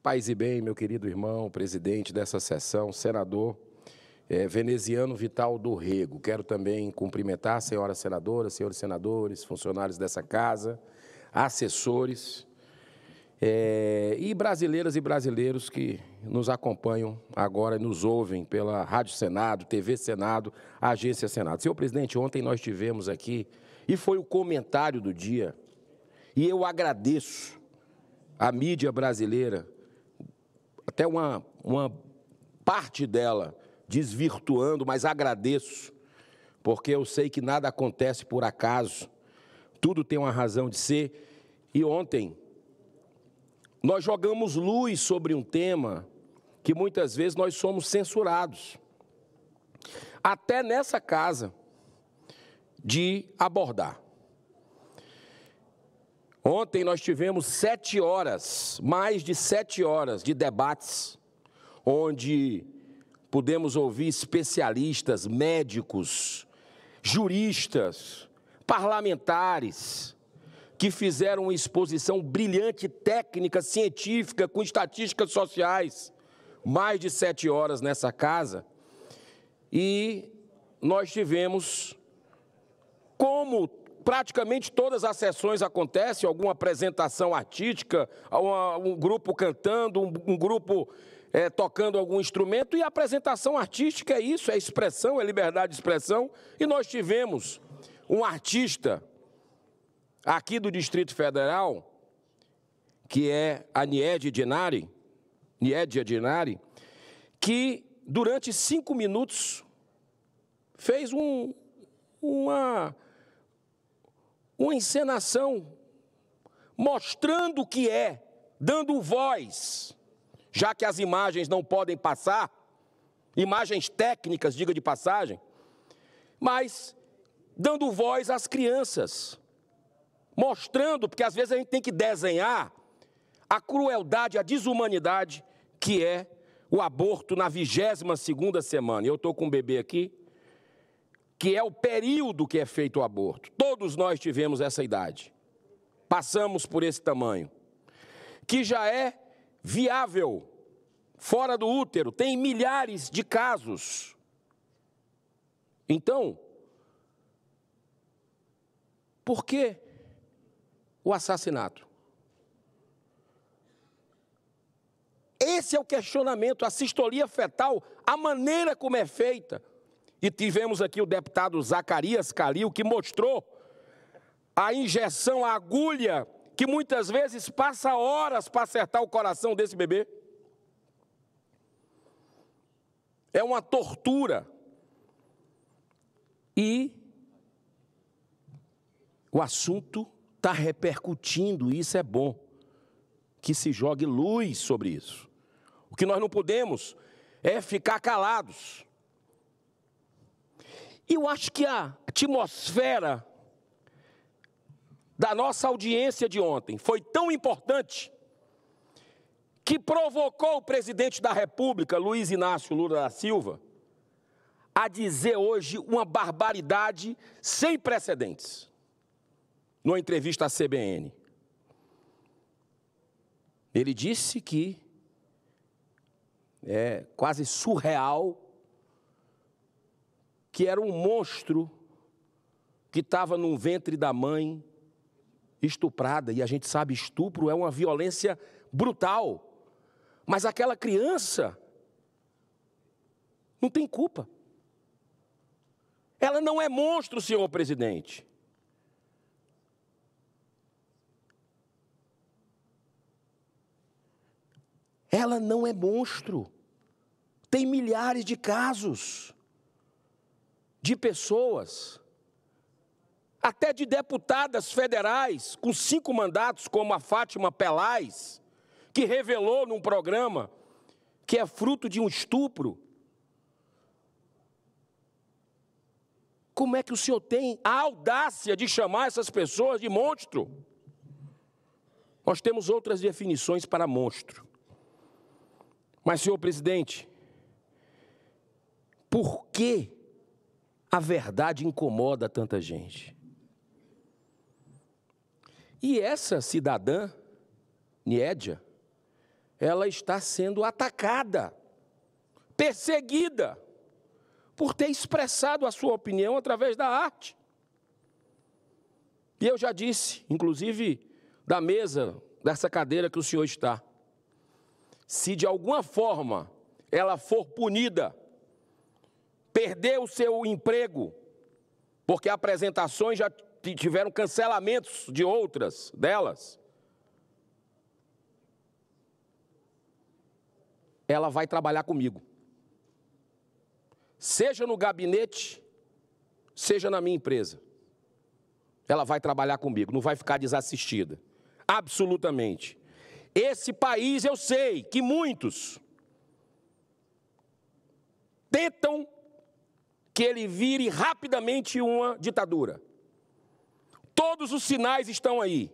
Paz e bem, meu querido irmão, presidente dessa sessão, senador é, veneziano Vital do Rego. Quero também cumprimentar a senhora senadora, senhores senadores, funcionários dessa casa, assessores é, e brasileiras e brasileiros que nos acompanham agora e nos ouvem pela Rádio Senado, TV Senado, Agência Senado. Senhor presidente, ontem nós tivemos aqui, e foi o comentário do dia, e eu agradeço à mídia brasileira até uma, uma parte dela desvirtuando, mas agradeço, porque eu sei que nada acontece por acaso, tudo tem uma razão de ser. E ontem, nós jogamos luz sobre um tema que muitas vezes nós somos censurados, até nessa casa, de abordar. Ontem nós tivemos sete horas, mais de sete horas de debates, onde pudemos ouvir especialistas, médicos, juristas, parlamentares, que fizeram uma exposição brilhante, técnica, científica, com estatísticas sociais, mais de sete horas nessa casa. E nós tivemos como praticamente todas as sessões acontece alguma apresentação artística, um grupo cantando, um grupo é, tocando algum instrumento, e a apresentação artística é isso, é expressão, é liberdade de expressão. E nós tivemos um artista aqui do Distrito Federal, que é a Niede Dinari, Niede Dinari, que durante cinco minutos fez um, uma uma encenação, mostrando o que é, dando voz, já que as imagens não podem passar, imagens técnicas, diga de passagem, mas dando voz às crianças, mostrando, porque às vezes a gente tem que desenhar a crueldade, a desumanidade que é o aborto na 22 segunda semana. Eu estou com um bebê aqui, que é o período que é feito o aborto. Todos nós tivemos essa idade. Passamos por esse tamanho. Que já é viável, fora do útero, tem milhares de casos. Então, por que o assassinato? Esse é o questionamento, a sistolia fetal, a maneira como é feita, e tivemos aqui o deputado Zacarias Calil, que mostrou a injeção, a agulha, que muitas vezes passa horas para acertar o coração desse bebê. É uma tortura. E o assunto está repercutindo, e isso é bom. Que se jogue luz sobre isso. O que nós não podemos é ficar calados. Eu acho que a atmosfera da nossa audiência de ontem foi tão importante que provocou o presidente da República, Luiz Inácio Lula da Silva, a dizer hoje uma barbaridade sem precedentes, numa entrevista à CBN. Ele disse que é quase surreal que era um monstro que estava no ventre da mãe estuprada, e a gente sabe, estupro é uma violência brutal. Mas aquela criança não tem culpa. Ela não é monstro, senhor presidente. Ela não é monstro. Tem milhares de casos de pessoas, até de deputadas federais, com cinco mandatos, como a Fátima Pelais, que revelou num programa que é fruto de um estupro. Como é que o senhor tem a audácia de chamar essas pessoas de monstro? Nós temos outras definições para monstro. Mas, senhor presidente, por que a verdade incomoda tanta gente. E essa cidadã, Niédia, ela está sendo atacada, perseguida, por ter expressado a sua opinião através da arte. E eu já disse, inclusive da mesa, dessa cadeira que o senhor está, se de alguma forma ela for punida perdeu o seu emprego, porque apresentações já tiveram cancelamentos de outras delas. Ela vai trabalhar comigo. Seja no gabinete, seja na minha empresa. Ela vai trabalhar comigo, não vai ficar desassistida. Absolutamente. Esse país eu sei que muitos tentam que ele vire rapidamente uma ditadura. Todos os sinais estão aí,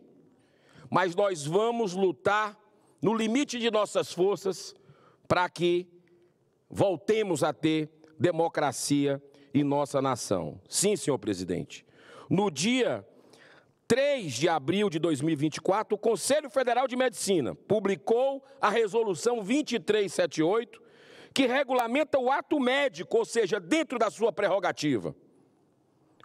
mas nós vamos lutar no limite de nossas forças para que voltemos a ter democracia em nossa nação. Sim, senhor presidente. No dia 3 de abril de 2024, o Conselho Federal de Medicina publicou a resolução 2378 que regulamenta o ato médico, ou seja, dentro da sua prerrogativa.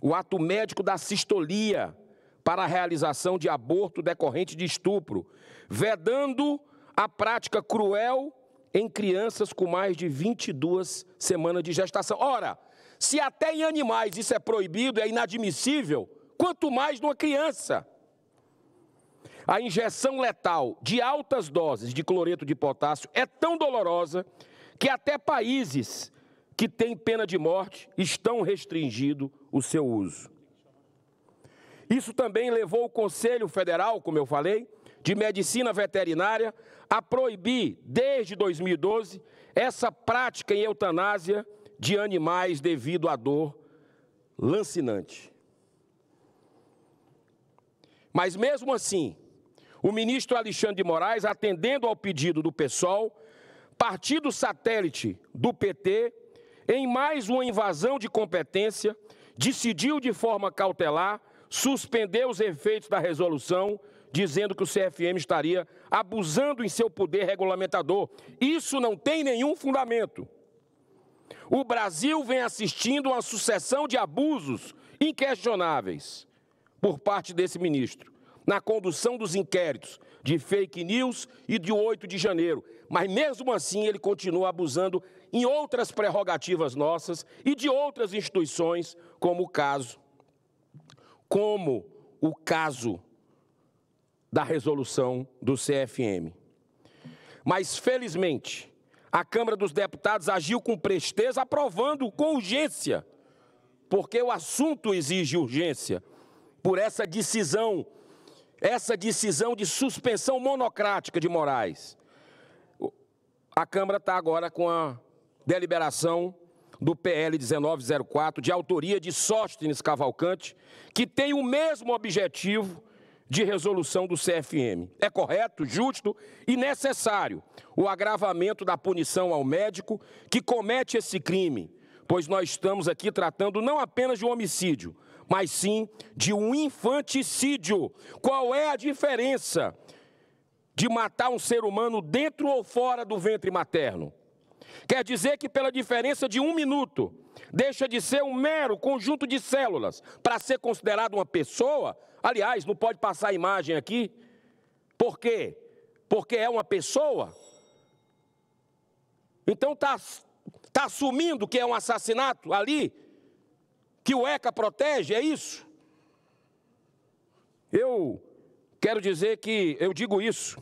O ato médico da sistolia para a realização de aborto decorrente de estupro, vedando a prática cruel em crianças com mais de 22 semanas de gestação. Ora, se até em animais isso é proibido, é inadmissível, quanto mais numa criança. A injeção letal de altas doses de cloreto de potássio é tão dolorosa que até países que têm pena de morte estão restringindo o seu uso. Isso também levou o Conselho Federal, como eu falei, de Medicina Veterinária a proibir, desde 2012, essa prática em eutanásia de animais devido à dor lancinante. Mas mesmo assim, o ministro Alexandre de Moraes, atendendo ao pedido do PSOL, partido satélite do PT, em mais uma invasão de competência, decidiu de forma cautelar suspender os efeitos da resolução, dizendo que o CFM estaria abusando em seu poder regulamentador. Isso não tem nenhum fundamento. O Brasil vem assistindo a uma sucessão de abusos inquestionáveis por parte desse ministro na condução dos inquéritos de fake news e de 8 de janeiro mas mesmo assim ele continua abusando em outras prerrogativas nossas e de outras instituições, como o caso como o caso da resolução do CFM. Mas felizmente, a Câmara dos Deputados agiu com presteza aprovando com urgência, porque o assunto exige urgência por essa decisão, essa decisão de suspensão monocrática de Moraes. A Câmara está agora com a deliberação do PL 1904, de autoria de Sóstenes Cavalcante, que tem o mesmo objetivo de resolução do CFM. É correto, justo e necessário o agravamento da punição ao médico que comete esse crime, pois nós estamos aqui tratando não apenas de um homicídio, mas sim de um infanticídio. Qual é a diferença de matar um ser humano dentro ou fora do ventre materno. Quer dizer que, pela diferença de um minuto, deixa de ser um mero conjunto de células para ser considerado uma pessoa. Aliás, não pode passar a imagem aqui. Por quê? Porque é uma pessoa. Então está tá assumindo que é um assassinato ali, que o ECA protege, é isso? Eu quero dizer que eu digo isso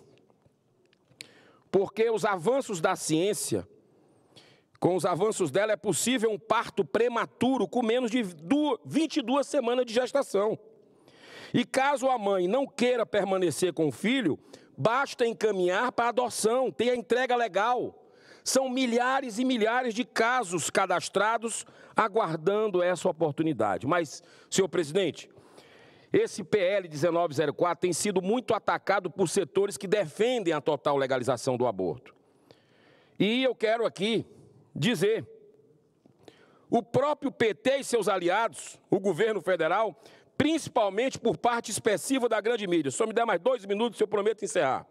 porque os avanços da ciência, com os avanços dela, é possível um parto prematuro com menos de 22 semanas de gestação. E caso a mãe não queira permanecer com o filho, basta encaminhar para adoção, tem a entrega legal. São milhares e milhares de casos cadastrados aguardando essa oportunidade. Mas, senhor presidente, esse PL 1904 tem sido muito atacado por setores que defendem a total legalização do aborto. E eu quero aqui dizer: o próprio PT e seus aliados, o governo federal, principalmente por parte expressiva da grande mídia. Só me der mais dois minutos, eu prometo encerrar.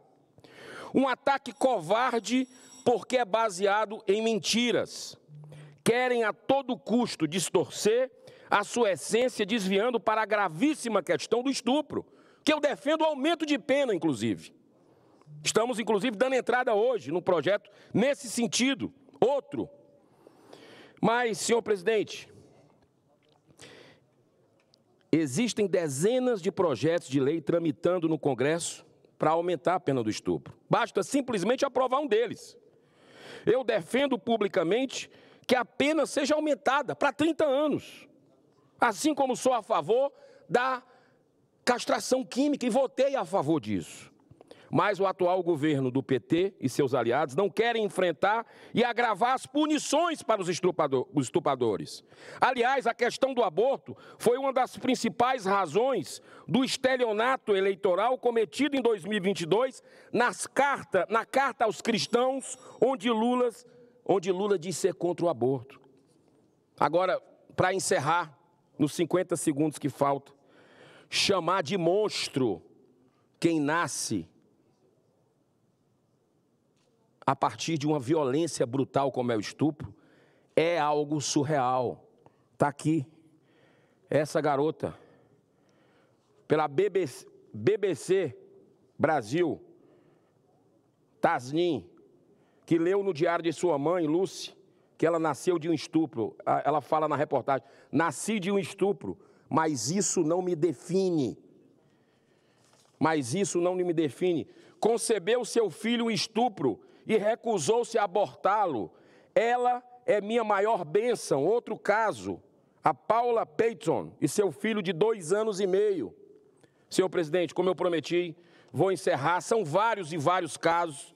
Um ataque covarde porque é baseado em mentiras querem a todo custo distorcer a sua essência, desviando para a gravíssima questão do estupro, que eu defendo aumento de pena, inclusive. Estamos, inclusive, dando entrada hoje no projeto nesse sentido. Outro. Mas, senhor presidente, existem dezenas de projetos de lei tramitando no Congresso para aumentar a pena do estupro. Basta simplesmente aprovar um deles. Eu defendo publicamente que a pena seja aumentada para 30 anos. Assim como sou a favor da castração química e votei a favor disso. Mas o atual governo do PT e seus aliados não querem enfrentar e agravar as punições para os, estupadores. Aliás, a questão do aborto foi uma das principais razões do estelionato eleitoral cometido em 2022 nas carta, na carta aos cristãos, onde Lula onde Lula diz ser contra o aborto. Agora, para encerrar, nos 50 segundos que faltam, chamar de monstro quem nasce a partir de uma violência brutal como é o estupro é algo surreal. Está aqui essa garota, pela BBC, BBC Brasil, Tasnim, que leu no diário de sua mãe, Lucy, que ela nasceu de um estupro. Ela fala na reportagem: Nasci de um estupro, mas isso não me define. Mas isso não me define. Concebeu seu filho um estupro e recusou-se a abortá-lo. Ela é minha maior bênção. Outro caso, a Paula Peyton e seu filho de dois anos e meio. Senhor presidente, como eu prometi, vou encerrar. São vários e vários casos.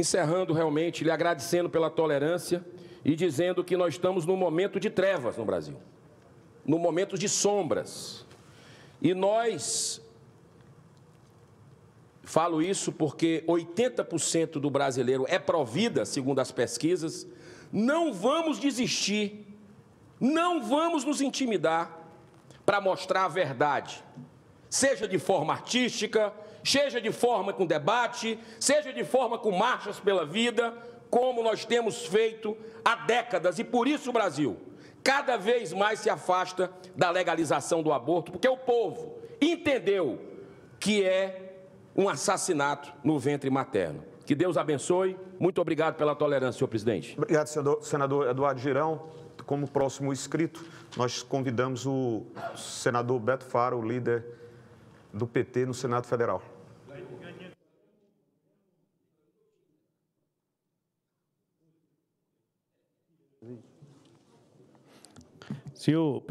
encerrando realmente, lhe agradecendo pela tolerância e dizendo que nós estamos num momento de trevas no Brasil, num momento de sombras. E nós, falo isso porque 80% do brasileiro é provida, segundo as pesquisas, não vamos desistir, não vamos nos intimidar para mostrar a verdade, seja de forma artística, seja de forma com debate, seja de forma com marchas pela vida, como nós temos feito há décadas. E por isso o Brasil cada vez mais se afasta da legalização do aborto, porque o povo entendeu que é um assassinato no ventre materno. Que Deus abençoe. Muito obrigado pela tolerância, senhor presidente. Obrigado, senador Eduardo Girão. Como próximo inscrito, nós convidamos o senador Beto Faro, líder do PT no Senado Federal. Senhor